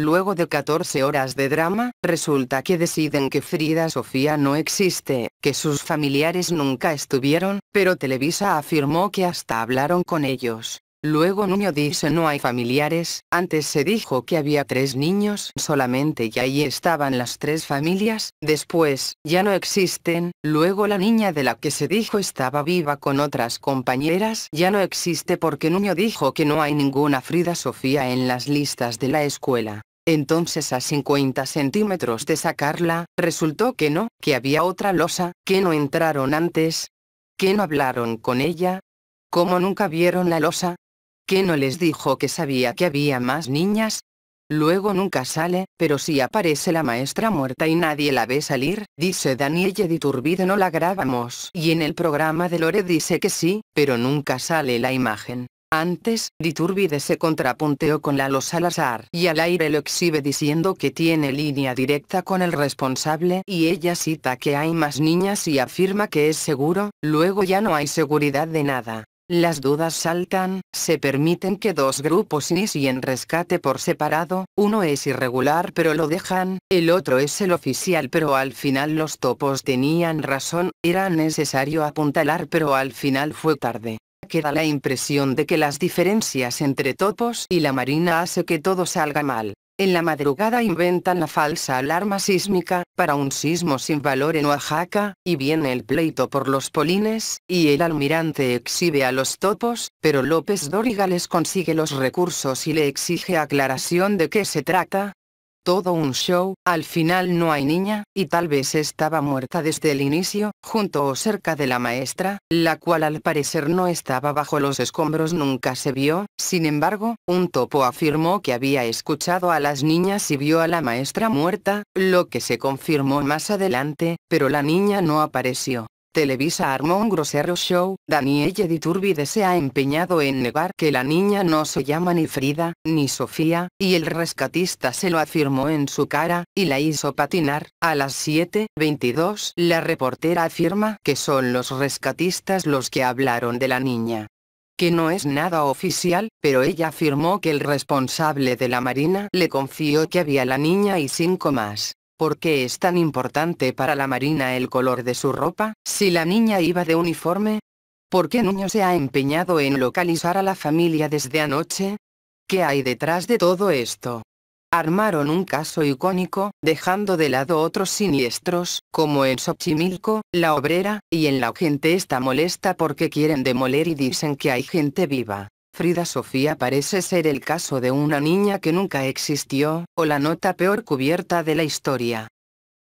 Luego de 14 horas de drama, resulta que deciden que Frida Sofía no existe, que sus familiares nunca estuvieron, pero Televisa afirmó que hasta hablaron con ellos. Luego Nuño dice no hay familiares, antes se dijo que había tres niños solamente y ahí estaban las tres familias, después, ya no existen, luego la niña de la que se dijo estaba viva con otras compañeras ya no existe porque Nuño dijo que no hay ninguna Frida Sofía en las listas de la escuela. Entonces a 50 centímetros de sacarla, resultó que no, que había otra losa, que no entraron antes, que no hablaron con ella, como nunca vieron la losa, que no les dijo que sabía que había más niñas. Luego nunca sale, pero si aparece la maestra muerta y nadie la ve salir, dice Daniel Editurbido no la grabamos. Y en el programa de Lore dice que sí, pero nunca sale la imagen. Antes, Diturbide se contrapunteó con la al azar y al aire lo exhibe diciendo que tiene línea directa con el responsable y ella cita que hay más niñas y afirma que es seguro, luego ya no hay seguridad de nada. Las dudas saltan, se permiten que dos grupos inicien rescate por separado, uno es irregular pero lo dejan, el otro es el oficial pero al final los topos tenían razón, era necesario apuntalar pero al final fue tarde que da la impresión de que las diferencias entre Topos y la Marina hace que todo salga mal. En la madrugada inventan la falsa alarma sísmica, para un sismo sin valor en Oaxaca, y viene el pleito por los polines, y el almirante exhibe a los topos, pero López Dóriga les consigue los recursos y le exige aclaración de qué se trata, todo un show, al final no hay niña, y tal vez estaba muerta desde el inicio, junto o cerca de la maestra, la cual al parecer no estaba bajo los escombros nunca se vio, sin embargo, un topo afirmó que había escuchado a las niñas y vio a la maestra muerta, lo que se confirmó más adelante, pero la niña no apareció. Televisa armó un grosero show, Danielle Turbide se ha empeñado en negar que la niña no se llama ni Frida, ni Sofía, y el rescatista se lo afirmó en su cara, y la hizo patinar. A las 7.22 la reportera afirma que son los rescatistas los que hablaron de la niña que no es nada oficial, pero ella afirmó que el responsable de la marina le confió que había la niña y cinco más. ¿Por qué es tan importante para la Marina el color de su ropa, si la niña iba de uniforme? ¿Por qué Nuño se ha empeñado en localizar a la familia desde anoche? ¿Qué hay detrás de todo esto? Armaron un caso icónico, dejando de lado otros siniestros, como en Xochimilco, la obrera, y en la gente está molesta porque quieren demoler y dicen que hay gente viva. Frida Sofía parece ser el caso de una niña que nunca existió, o la nota peor cubierta de la historia.